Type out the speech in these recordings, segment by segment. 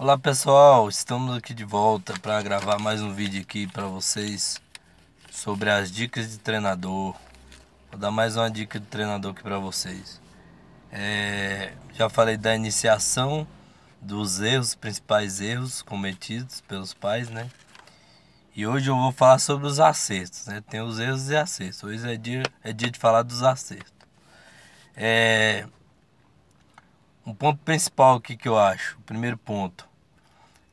Olá pessoal, estamos aqui de volta para gravar mais um vídeo aqui para vocês sobre as dicas de treinador. Vou dar mais uma dica de treinador aqui para vocês. É, já falei da iniciação, dos erros, principais erros cometidos pelos pais, né? E hoje eu vou falar sobre os acertos, né? Tem os erros e acertos. Hoje é dia, é dia de falar dos acertos. É, um ponto principal aqui que eu acho, o primeiro ponto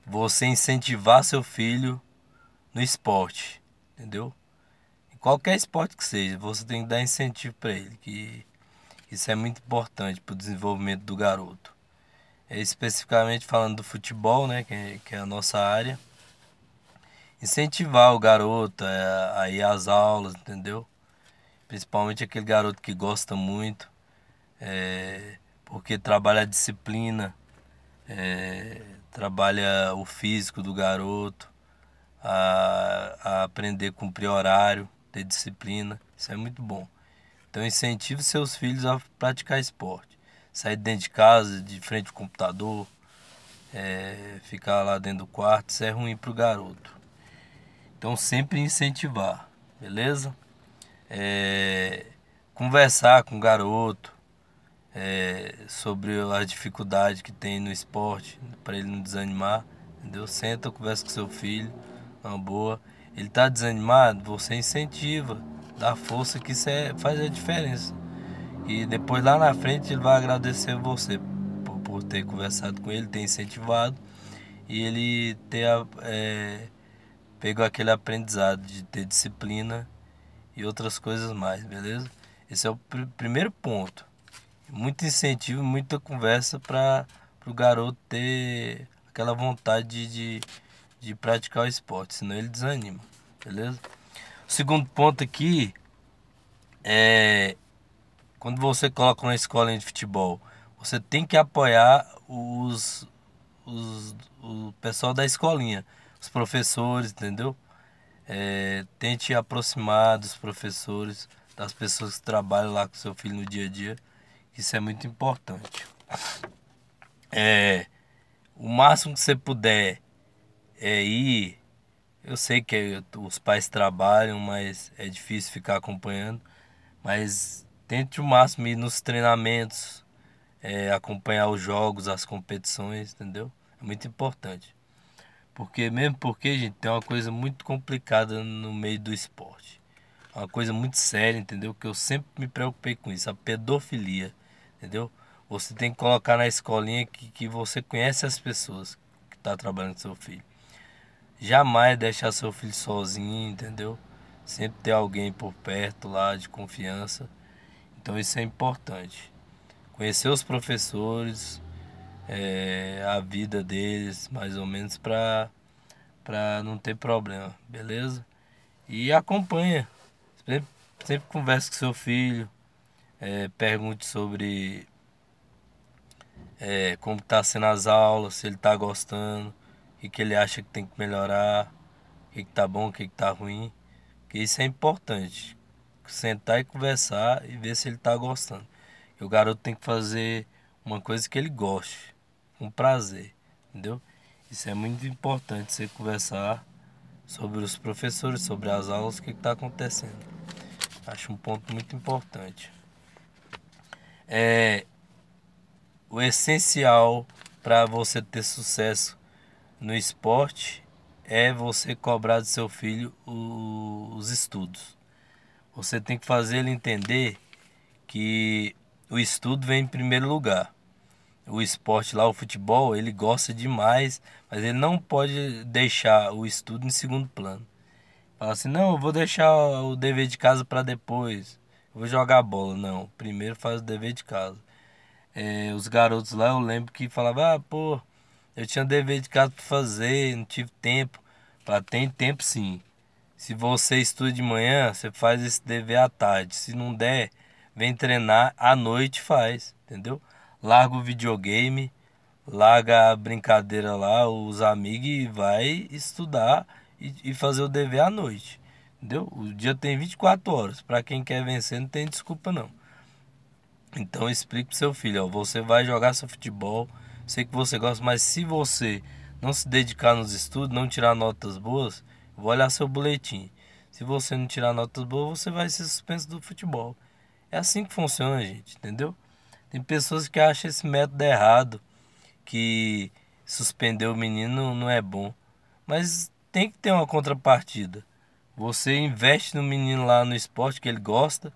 você incentivar seu filho no esporte, entendeu? Em qualquer esporte que seja, você tem que dar incentivo para ele, que isso é muito importante para o desenvolvimento do garoto. É especificamente falando do futebol, né, que é, que é a nossa área, incentivar o garoto a, é, a ir às aulas, entendeu? Principalmente aquele garoto que gosta muito, é, porque trabalha a disciplina é, trabalha o físico do garoto, a, a aprender a cumprir horário, ter disciplina. Isso é muito bom. Então incentive seus filhos a praticar esporte. Sair dentro de casa, de frente ao computador, é, ficar lá dentro do quarto, isso é ruim para o garoto. Então sempre incentivar, beleza? É, conversar com o garoto, é, sobre as dificuldades que tem no esporte, para ele não desanimar, entendeu? Senta, conversa com seu filho, uma boa. Ele está desanimado, você incentiva, dá força, que isso é, faz a diferença. E depois lá na frente ele vai agradecer você por, por ter conversado com ele, ter incentivado e ele ter é, aquele aprendizado de ter disciplina e outras coisas mais, beleza? Esse é o pr primeiro ponto muito incentivo, muita conversa para o garoto ter aquela vontade de, de praticar o esporte, senão ele desanima, beleza? O segundo ponto aqui é quando você coloca uma escola de futebol, você tem que apoiar os, os o pessoal da escolinha, os professores, entendeu? É, tente aproximar dos professores, das pessoas que trabalham lá com seu filho no dia a dia. Isso é muito importante. É, o máximo que você puder é ir. Eu sei que os pais trabalham, mas é difícil ficar acompanhando. Mas tente o máximo ir nos treinamentos, é, acompanhar os jogos, as competições, entendeu? É muito importante. Porque mesmo porque, gente, tem uma coisa muito complicada no meio do esporte. Uma coisa muito séria, entendeu? Que eu sempre me preocupei com isso, a pedofilia entendeu? Você tem que colocar na escolinha que, que você conhece as pessoas que está trabalhando com seu filho. Jamais deixar seu filho sozinho, entendeu? Sempre ter alguém por perto lá de confiança. Então isso é importante. Conhecer os professores, é, a vida deles, mais ou menos, para não ter problema, beleza? E acompanha. Sempre, sempre conversa com seu filho, é, pergunte sobre é, como está sendo as aulas, se ele está gostando, o que, ele acha que tem que melhorar, o que está bom, o que está ruim. Porque isso é importante. Sentar e conversar e ver se ele está gostando. E o garoto tem que fazer uma coisa que ele goste, com um prazer, entendeu? Isso é muito importante você conversar sobre os professores, sobre as aulas, o que está acontecendo. Acho um ponto muito importante é o essencial para você ter sucesso no esporte é você cobrar do seu filho o, os estudos. Você tem que fazer ele entender que o estudo vem em primeiro lugar. O esporte lá, o futebol, ele gosta demais, mas ele não pode deixar o estudo em segundo plano. Fala assim: não, eu vou deixar o dever de casa para depois vou jogar bola. Não, primeiro faz o dever de casa. É, os garotos lá eu lembro que falavam, ah, pô, eu tinha dever de casa para fazer, não tive tempo. Pra, tem tempo sim. Se você estuda de manhã, você faz esse dever à tarde. Se não der, vem treinar à noite faz, entendeu? Larga o videogame, larga a brincadeira lá, os amigos e vai estudar e, e fazer o dever à noite. Entendeu? O dia tem 24 horas. Para quem quer vencer, não tem desculpa não. Então explique pro seu filho, ó, você vai jogar seu futebol, sei que você gosta, mas se você não se dedicar nos estudos, não tirar notas boas, vou olhar seu boletim. Se você não tirar notas boas, você vai ser suspenso do futebol. É assim que funciona, gente, entendeu? Tem pessoas que acham esse método errado, que suspender o menino não é bom. Mas tem que ter uma contrapartida. Você investe no menino lá no esporte que ele gosta,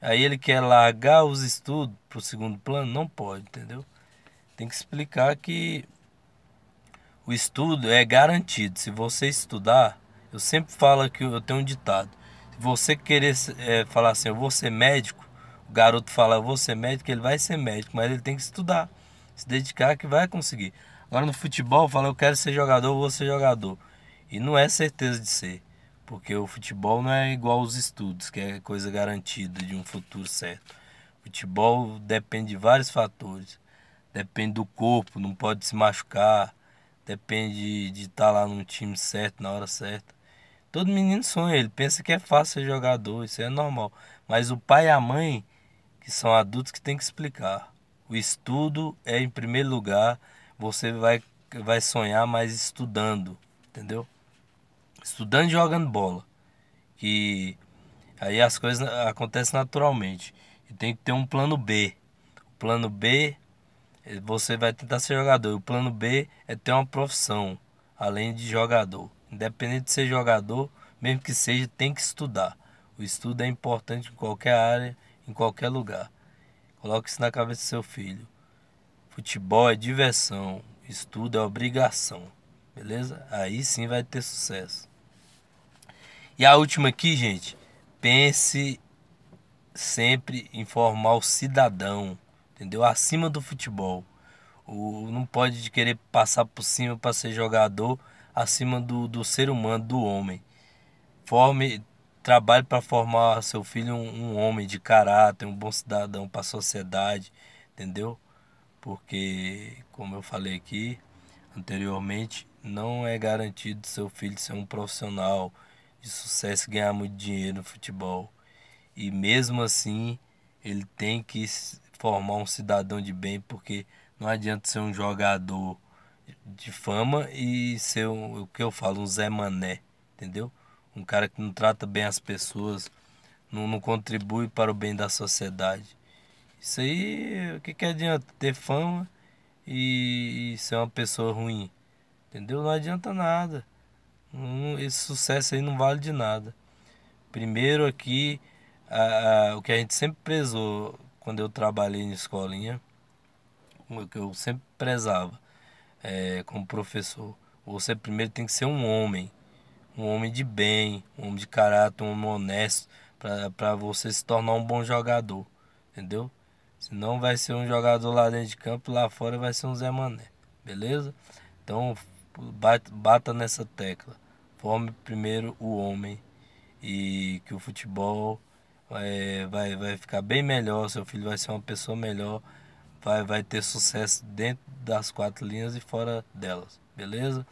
aí ele quer largar os estudos para o segundo plano, não pode, entendeu? Tem que explicar que o estudo é garantido. Se você estudar, eu sempre falo que eu tenho um ditado. Se você querer é, falar assim, eu vou ser médico, o garoto fala, eu vou ser médico, ele vai ser médico, mas ele tem que estudar, se dedicar que vai conseguir. Agora no futebol fala, eu quero ser jogador, eu vou ser jogador. E não é certeza de ser. Porque o futebol não é igual aos estudos, que é coisa garantida de um futuro certo. Futebol depende de vários fatores. Depende do corpo, não pode se machucar. Depende de estar tá lá no time certo, na hora certa. Todo menino sonha, ele pensa que é fácil ser jogador, isso é normal. Mas o pai e a mãe, que são adultos, que tem que explicar. O estudo é em primeiro lugar, você vai, vai sonhar mais estudando, entendeu? estudando e jogando bola. Que aí as coisas acontecem naturalmente. E tem que ter um plano B. O plano B, você vai tentar ser jogador. O plano B é ter uma profissão, além de jogador. Independente de ser jogador, mesmo que seja, tem que estudar. O estudo é importante em qualquer área, em qualquer lugar. Coloque isso na cabeça do seu filho. Futebol é diversão, estudo é obrigação. Beleza? Aí sim vai ter sucesso. E a última aqui, gente, pense sempre em formar o cidadão, entendeu? Acima do futebol. O, não pode querer passar por cima para ser jogador acima do, do ser humano, do homem. Forme, trabalhe para formar seu filho um, um, homem de caráter, um bom cidadão para a sociedade, entendeu? Porque, como eu falei aqui anteriormente, não é garantido seu filho ser um profissional, de sucesso, ganhar muito dinheiro no futebol. E mesmo assim, ele tem que formar um cidadão de bem, porque não adianta ser um jogador de fama e ser um, o que eu falo, um Zé Mané, entendeu? Um cara que não trata bem as pessoas, não, não contribui para o bem da sociedade. Isso aí, o que, que adianta? Ter fama e, e ser uma pessoa ruim, entendeu? Não adianta nada. Hum, esse sucesso aí não vale de nada. Primeiro aqui, a, a, o que a gente sempre prezou quando eu trabalhei na escolinha, o que eu sempre prezava é, como professor, você primeiro tem que ser um homem, um homem de bem, um homem de caráter, um homem honesto, para você se tornar um bom jogador, entendeu? Senão vai ser um jogador lá dentro de campo, lá fora vai ser um Zé Mané, beleza? Então bata nessa tecla forme primeiro o homem e que o futebol é, vai, vai ficar bem melhor, seu filho vai ser uma pessoa melhor, vai, vai ter sucesso dentro das quatro linhas e fora delas, beleza?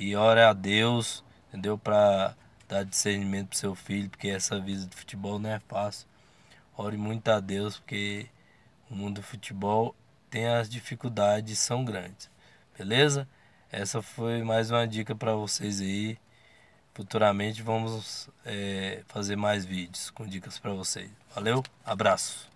E ora a Deus, entendeu? Para dar discernimento pro seu filho, porque essa vida de futebol não é fácil. Ore muito a Deus, porque o mundo do futebol tem as dificuldades, são grandes, beleza? Essa foi mais uma dica para vocês aí. Futuramente vamos é, fazer mais vídeos com dicas para vocês. Valeu, abraço.